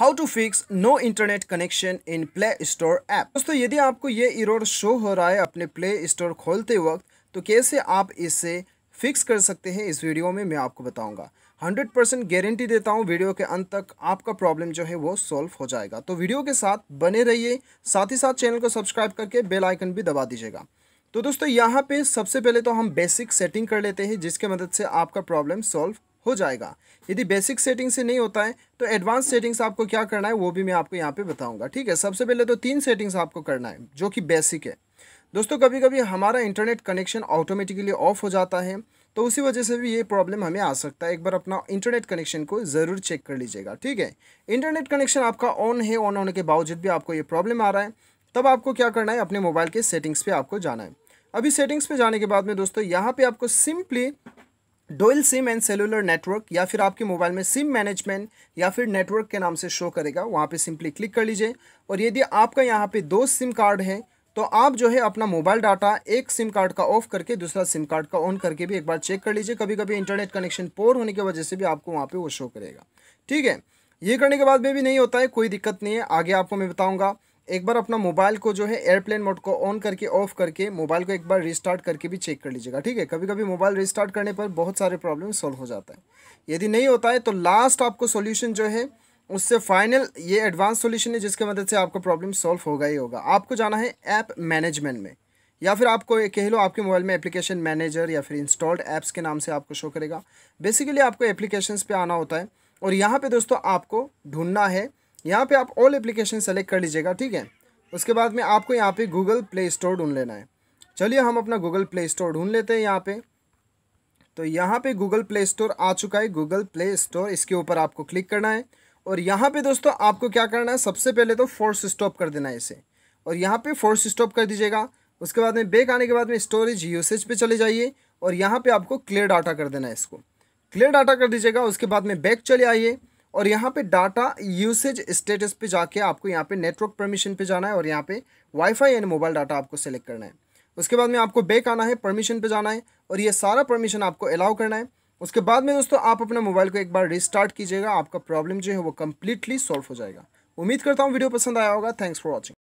how to fix no internet connection in play store app दोस्तों यदि आपको ये इरोर शो हो रहा है अपने प्ले स्टोर खोलते वक्त तो कैसे आप इसे फिक्स कर सकते हैं इस वीडियो में मैं आपको बताऊंगा 100% परसेंट गारंटी देता हूं वीडियो के अंत तक आपका प्रॉब्लम जो है वो सॉल्व हो जाएगा तो वीडियो के साथ बने रहिए साथ ही साथ चैनल को सब्सक्राइब करके बेल आइकन भी दबा दीजिएगा तो दोस्तों यहाँ पे सबसे पहले तो हम बेसिक सेटिंग कर लेते हैं जिसके मदद से आपका प्रॉब्लम सॉल्व हो जाएगा यदि बेसिक सेटिंग से नहीं होता है तो एडवांस सेटिंग्स आपको क्या करना है वो भी मैं आपको यहाँ पे बताऊंगा ठीक है सबसे पहले तो तीन सेटिंग्स आपको करना है जो कि बेसिक है दोस्तों कभी कभी हमारा इंटरनेट कनेक्शन ऑटोमेटिकली ऑफ हो जाता है तो उसी वजह से भी ये प्रॉब्लम हमें आ सकता है एक बार अपना इंटरनेट कनेक्शन को ज़रूर चेक कर लीजिएगा ठीक है इंटरनेट कनेक्शन आपका ऑन है ऑन होने के बावजूद भी आपको ये प्रॉब्लम आ रहा है तब आपको क्या करना है अपने मोबाइल के सेटिंग्स पे आपको जाना है अभी सेटिंग्स पे जाने के बाद में दोस्तों यहाँ पे आपको simply dual SIM and cellular network या फिर आपके मोबाइल में सिम मैनेजमेंट या फिर नेटवर्क के नाम से शो करेगा वहाँ पे सिंपली क्लिक कर लीजिए और यदि आपका यहाँ पे दो सिम कार्ड है तो आप जो है अपना मोबाइल डाटा एक सिम कार्ड का ऑफ करके दूसरा सिम कार्ड का ऑन करके भी एक बार चेक कर लीजिए कभी कभी इंटरनेट कनेक्शन पोर होने की वजह से भी आपको वहाँ पर वो शो करेगा ठीक है ये करने के बाद में भी नहीं होता है कोई दिक्कत नहीं है आगे आपको मैं बताऊँगा एक बार अपना मोबाइल को जो है एयरप्लेन मोड को ऑन करके ऑफ करके मोबाइल को एक बार रिस्टार्ट करके भी चेक कर लीजिएगा ठीक है कभी कभी मोबाइल रिस्टार्ट करने पर बहुत सारे प्रॉब्लम सॉल्व हो जाता है यदि नहीं होता है तो लास्ट आपको सोल्यूशन जो है उससे फाइनल ये एडवांस सोल्यूशन है जिसके मदद से आपका प्रॉब्लम सॉल्व होगा ही होगा आपको जाना है ऐप मैनेजमेंट में या फिर आपको कह लो आपके मोबाइल में एप्लीकेशन मैनेजर या फिर इंस्टॉल्ड ऐप्स के नाम से आपको शो करेगा बेसिकली आपको एप्लीकेशंस पे आना होता है और यहाँ पे दोस्तों आपको ढूंढना है यहाँ पे आप ऑल एप्लीकेशन सेलेक्ट कर लीजिएगा ठीक है उसके बाद में आपको यहाँ पे गूगल प्ले स्टोर ढूंढ लेना है चलिए हम अपना गूगल प्ले स्टोर ढूंढ लेते हैं यहाँ पे तो यहाँ पे गूगल प्ले स्टोर आ चुका है गूगल प्ले स्टोर इसके ऊपर आपको क्लिक करना है और यहाँ पे दोस्तों आपको क्या करना है सबसे पहले तो फोर्स स्टॉप कर देना है इसे और यहाँ पे फोर्स स्टॉप कर दीजिएगा उसके बाद में बेक आने के बाद में स्टोरेज यूसेज पे चले जाइए और यहाँ पे आपको क्लियर डाटा कर देना है इसको क्लियर डाटा कर दीजिएगा उसके बाद में बैक चले आइए और यहाँ पे डाटा यूसेज स्टेटस पे जाके आपको यहाँ पे नेटवर्क परमिशन पे जाना है और यहाँ पे वाईफाई एंड मोबाइल डाटा आपको सेलेक्ट करना है उसके बाद में आपको बैक आना है परमिशन पे जाना है और ये सारा परमिशन आपको अलाउ करना है उसके बाद में दोस्तों आप अपना मोबाइल को एक बार रिस्टार्ट कीजिएगा आपका प्रॉब्लम जो है वो कम्प्लीटली सॉल्व हो जाएगा उम्मीद करता हूँ वीडियो पसंद आया होगा थैंक्स फॉर वॉचिंग